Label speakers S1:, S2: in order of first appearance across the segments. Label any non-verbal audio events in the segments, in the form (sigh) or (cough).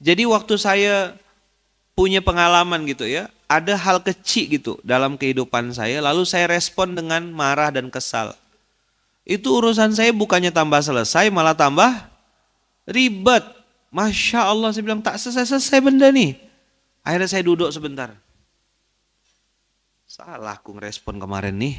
S1: Jadi waktu saya punya pengalaman gitu ya, ada hal kecil gitu dalam kehidupan saya, lalu saya respon dengan marah dan kesal. Itu urusan saya bukannya tambah selesai, malah tambah ribet. Masya Allah, saya bilang tak selesai-selesai benda nih. Akhirnya saya duduk sebentar. Salah aku ngerespon kemarin nih.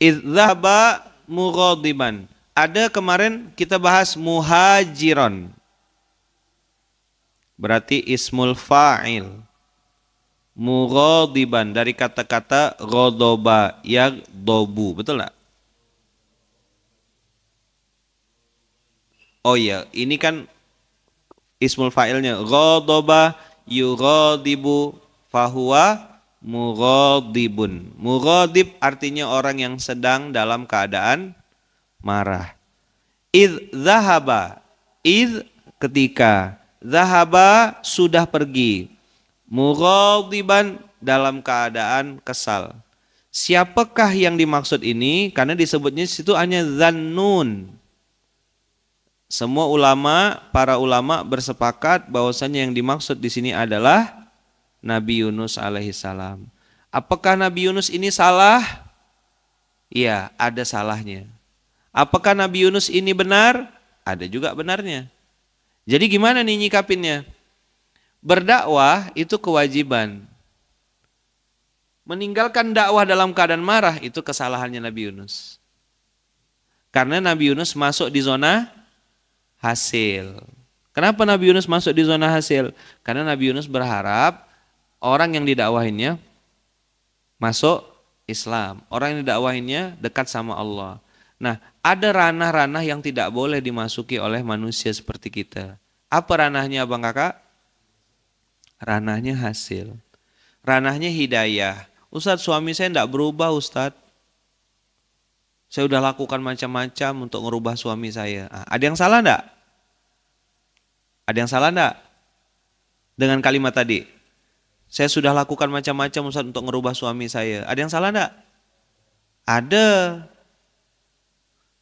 S1: Idzahba mughadiban. Ada kemarin kita bahas muhajiron. Berarti ismul fa'il. Mughadiban dari kata-kata ghadaba yang dobu. Betul nggak? Oh iya, ini kan ismul fa'ilnya. ghadaba yughadibu fahuwa mughadibun. Mughadib artinya orang yang sedang dalam keadaan marah. Id zahaba. Id ketika. Zahaba sudah pergi. Mughadiban dalam keadaan kesal. Siapakah yang dimaksud ini? Karena disebutnya situ hanya zannun. Semua ulama, para ulama bersepakat bahwasanya yang dimaksud di sini adalah Nabi Yunus alaihissalam. Apakah Nabi Yunus ini salah? Iya, ada salahnya. Apakah Nabi Yunus ini benar? Ada juga benarnya. Jadi gimana nih nyikapinnya? Berdakwah itu kewajiban. Meninggalkan dakwah dalam keadaan marah itu kesalahannya Nabi Yunus. Karena Nabi Yunus masuk di zona hasil. Kenapa Nabi Yunus masuk di zona hasil? Karena Nabi Yunus berharap orang yang didakwahinnya masuk Islam. Orang yang didakwahinnya dekat sama Allah. Nah, ada ranah-ranah yang tidak boleh dimasuki oleh manusia seperti kita. Apa ranahnya bang Kakak? Ranahnya hasil. Ranahnya hidayah. Ustadz suami saya tidak berubah Ustadz. Saya sudah lakukan macam-macam untuk merubah suami saya. Nah, ada yang salah enggak? Ada yang salah enggak? Dengan kalimat tadi. Saya sudah lakukan macam-macam Ustaz untuk ngerubah suami saya. Ada yang salah enggak? Ada.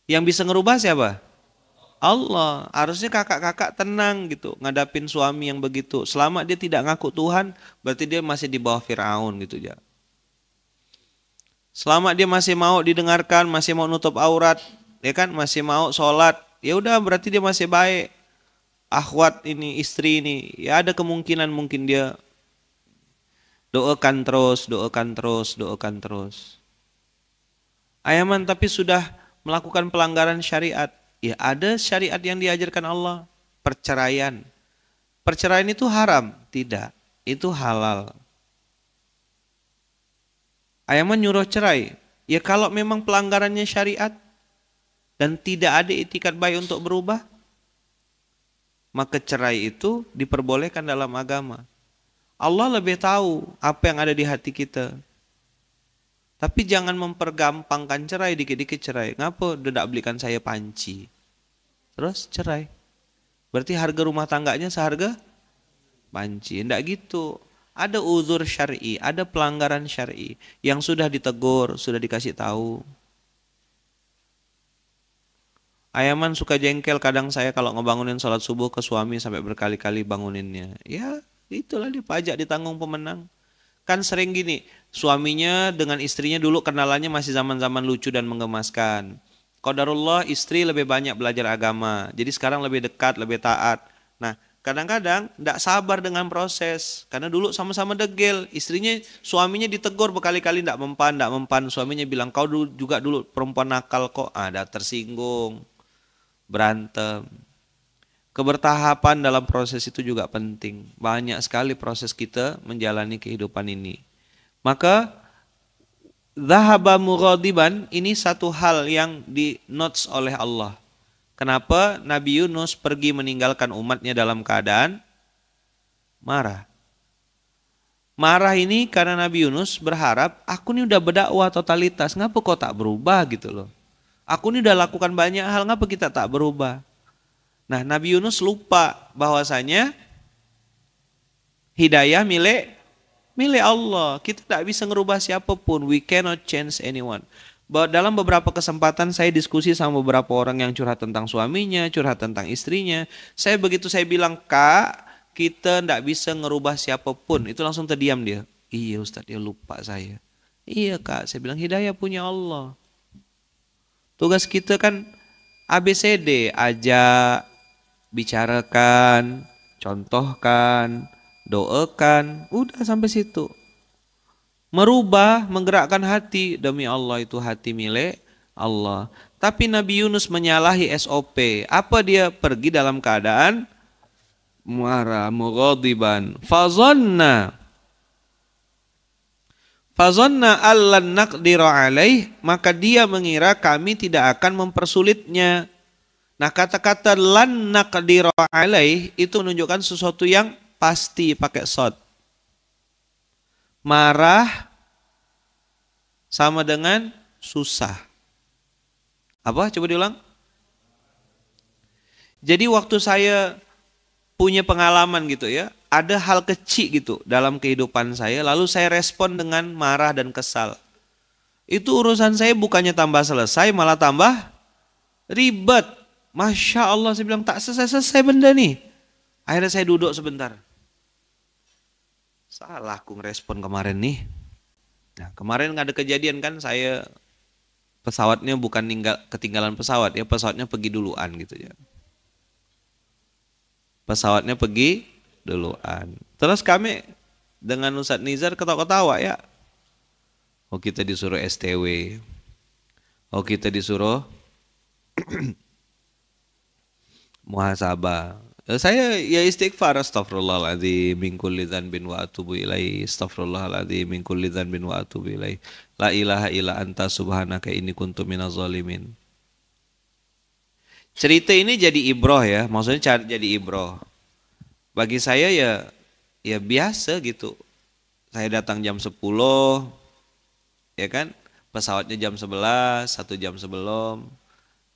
S1: Yang bisa ngerubah siapa? Allah. Harusnya kakak-kakak tenang gitu ngadapin suami yang begitu. Selama dia tidak ngaku Tuhan, berarti dia masih di bawah Firaun gitu ya. Selama dia masih mau didengarkan, masih mau nutup aurat, ya kan, masih mau sholat, ya udah berarti dia masih baik. Akhwat ini, istri ini, ya ada kemungkinan mungkin dia Doakan terus, doakan terus, doakan terus. Ayaman tapi sudah melakukan pelanggaran syariat. Ya ada syariat yang diajarkan Allah. Perceraian. Perceraian itu haram? Tidak. Itu halal. Ayaman nyuruh cerai. Ya kalau memang pelanggarannya syariat dan tidak ada itikat baik untuk berubah, maka cerai itu diperbolehkan dalam agama. Allah lebih tahu apa yang ada di hati kita. Tapi jangan mempergampangkan cerai, dikit-dikit cerai. Ngapa dedak belikan saya panci? Terus cerai. Berarti harga rumah tangganya seharga panci. Tidak gitu. Ada uzur syari, ada pelanggaran syari yang sudah ditegur, sudah dikasih tahu. Ayaman suka jengkel kadang saya kalau ngebangunin sholat subuh ke suami sampai berkali-kali banguninnya. Ya Itulah dia pajak ditanggung pemenang. Kan sering gini, suaminya dengan istrinya dulu kenalannya masih zaman-zaman lucu dan mengemaskan. Qadarullah istri lebih banyak belajar agama. Jadi sekarang lebih dekat, lebih taat. Nah, kadang-kadang tidak -kadang sabar dengan proses karena dulu sama-sama degil istrinya suaminya ditegur berkali-kali tidak mempan tidak mempan suaminya bilang kau juga dulu perempuan nakal kok ada ah, tersinggung berantem Kebertahapan dalam proses itu juga penting. Banyak sekali proses kita menjalani kehidupan ini. Maka Zahaba muradiban ini satu hal yang di notes oleh Allah. Kenapa Nabi Yunus pergi meninggalkan umatnya dalam keadaan marah? Marah ini karena Nabi Yunus berharap aku ini udah berdakwah totalitas, ngapa kok tak berubah gitu loh. Aku ini udah lakukan banyak hal, ngapa kita tak berubah? Nah Nabi Yunus lupa bahwasanya hidayah milik milik Allah. Kita tidak bisa ngerubah siapapun. We cannot change anyone. Dalam beberapa kesempatan saya diskusi sama beberapa orang yang curhat tentang suaminya, curhat tentang istrinya. Saya begitu saya bilang, kak kita tidak bisa ngerubah siapapun. Itu langsung terdiam dia. Iya Ustadz, dia lupa saya. Iya kak, saya bilang hidayah punya Allah. Tugas kita kan ABCD, ajak, bicarakan, contohkan, doakan, udah sampai situ. Merubah, menggerakkan hati demi Allah itu hati milik Allah. Tapi Nabi Yunus menyalahi SOP. Apa dia pergi dalam keadaan marah, mughadiban, fazanna. Fazanna allan naqdiru alaih, maka dia mengira kami tidak akan mempersulitnya Nah kata-kata lan naqdira alaih itu menunjukkan sesuatu yang pasti pakai sod. Marah sama dengan susah. Apa? Coba diulang. Jadi waktu saya punya pengalaman gitu ya, ada hal kecil gitu dalam kehidupan saya, lalu saya respon dengan marah dan kesal. Itu urusan saya bukannya tambah selesai, malah tambah ribet. Masya Allah saya bilang tak selesai-selesai benda nih. Akhirnya saya duduk sebentar. Salah aku ngerespon kemarin nih. Nah, kemarin kan ada kejadian kan saya pesawatnya bukan ninggal, ketinggalan pesawat ya pesawatnya pergi duluan gitu ya. Pesawatnya pergi duluan. Terus kami dengan Ustaz Nizar ketawa-ketawa ya. Oh kita disuruh STW. Oh kita disuruh (clears throat) muhasabah. Eh, saya ya istighfar astagfirullahaladzim min kulli bin wa atubu ilaihi astagfirullahaladzim min kulli dzanbin wa atubu ilaihi la ilaha illa anta subhanaka inni kuntu minaz zalimin. Cerita ini jadi ibroh ya, maksudnya jadi ibroh. Bagi saya ya ya biasa gitu. Saya datang jam 10 ya kan, pesawatnya jam 11, satu jam sebelum,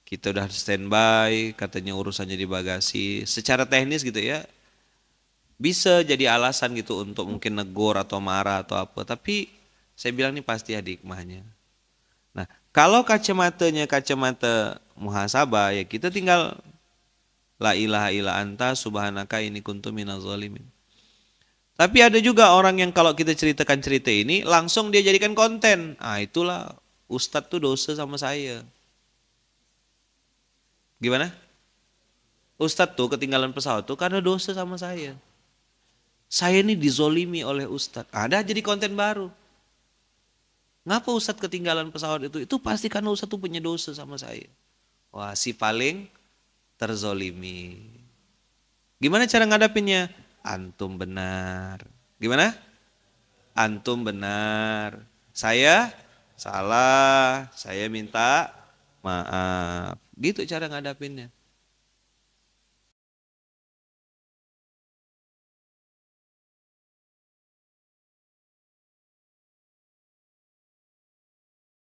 S1: kita udah standby, katanya urusannya di bagasi. Secara teknis gitu ya, bisa jadi alasan gitu untuk mungkin negor atau marah atau apa. Tapi saya bilang ini pasti ada hikmahnya. Nah, kalau kacamatanya kacamata muhasabah ya kita tinggal la ilaha illa anta subhanaka ini kuntu minaz zalimin. Tapi ada juga orang yang kalau kita ceritakan cerita ini langsung dia jadikan konten. Ah itulah ustadz tuh dosa sama saya Gimana? Ustadz tuh ketinggalan pesawat tuh karena dosa sama saya. Saya ini dizolimi oleh Ustadz. Ada jadi konten baru. Ngapa Ustadz ketinggalan pesawat itu? Itu pasti karena Ustadz tuh punya dosa sama saya. Wah si paling terzolimi. Gimana cara ngadapinnya? Antum benar. Gimana? Antum benar. Saya salah. Saya minta maaf gitu cara ngadapinnya